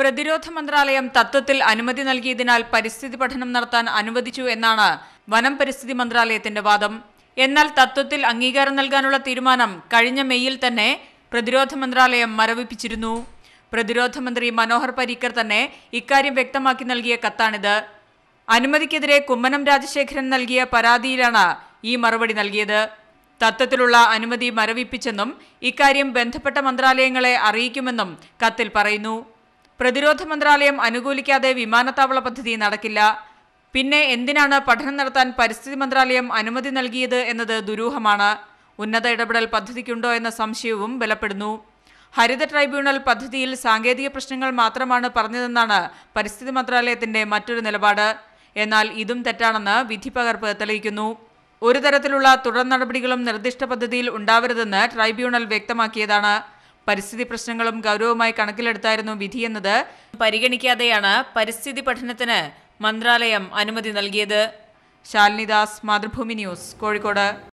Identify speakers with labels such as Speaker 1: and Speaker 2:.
Speaker 1: പ്രതിരോധ മന്ത്രാലയം തത്വത്തിൽ അനുമതി നൽകിയതിനാൽ പരിസ്ഥിതി പഠനം നടത്താൻ അനുവദിച്ചു എന്നാണ് വനം പരിസ്ഥിതി മന്ത്രാലയത്തിന്റെ വാദം എന്നാൽ തത്വത്തിൽ അംഗീകാരം നൽകാനുള്ള തീരുമാനം കഴിഞ്ഞ മെയ്യിൽ തന്നെ പ്രതിരോധ മന്ത്രാലയം മരവിപ്പിച്ചിരുന്നു പ്രതിരോധ മന്ത്രി മനോഹർ പരീക്കർ തന്നെ ഇക്കാര്യം വ്യക്തമാക്കി നൽകിയ കത്താണിത് അനുമതിക്കെതിരെ കുമ്മനം രാജശേഖരൻ നൽകിയ പരാതിയിലാണ് ഈ മറുപടി നൽകിയത് തത്വത്തിലുള്ള അനുമതി മരവിപ്പിച്ചെന്നും ഇക്കാര്യം ബന്ധപ്പെട്ട മന്ത്രാലയങ്ങളെ അറിയിക്കുമെന്നും കത്തിൽ പറയുന്നു പ്രതിരോധ മന്ത്രാലയം അനുകൂലിക്കാതെ വിമാനത്താവള പദ്ധതി നടക്കില്ല പിന്നെ എന്തിനാണ് പഠനം നടത്താൻ പരിസ്ഥിതി മന്ത്രാലയം അനുമതി നൽകിയത് എന്നത് ദുരൂഹമാണ് ഉന്നത ഇടപെടൽ പദ്ധതിക്കുണ്ടോ എന്ന സംശയവും ബലപ്പെടുന്നു ഹരിത ട്രൈബ്യൂണൽ പദ്ധതിയിൽ സാങ്കേതിക പ്രശ്നങ്ങൾ മാത്രമാണ് പറഞ്ഞതെന്നാണ് പരിസ്ഥിതി മന്ത്രാലയത്തിന്റെ മറ്റൊരു നിലപാട് എന്നാൽ ഇതും തെറ്റാണെന്ന് വിധി പകർപ്പ് തെളിയിക്കുന്നു ഒരു തരത്തിലുള്ള തുടർ നടപടികളും നിർദ്ദിഷ്ട പദ്ധതിയിൽ ഉണ്ടാവരുതെന്ന് ട്രൈബ്യൂണൽ വ്യക്തമാക്കിയതാണ് പരിസ്ഥിതി പ്രശ്നങ്ങളും ഗൗരവമായി കണക്കിലെടുത്തായിരുന്നു വിധിയെന്നത് പരിഗണിക്കാതെയാണ് പരിസ്ഥിതി പഠനത്തിന് മന്ത്രാലയം അനുമതി നൽകിയത് ശാലിനിദാസ് മാതൃഭൂമി ന്യൂസ് കോഴിക്കോട്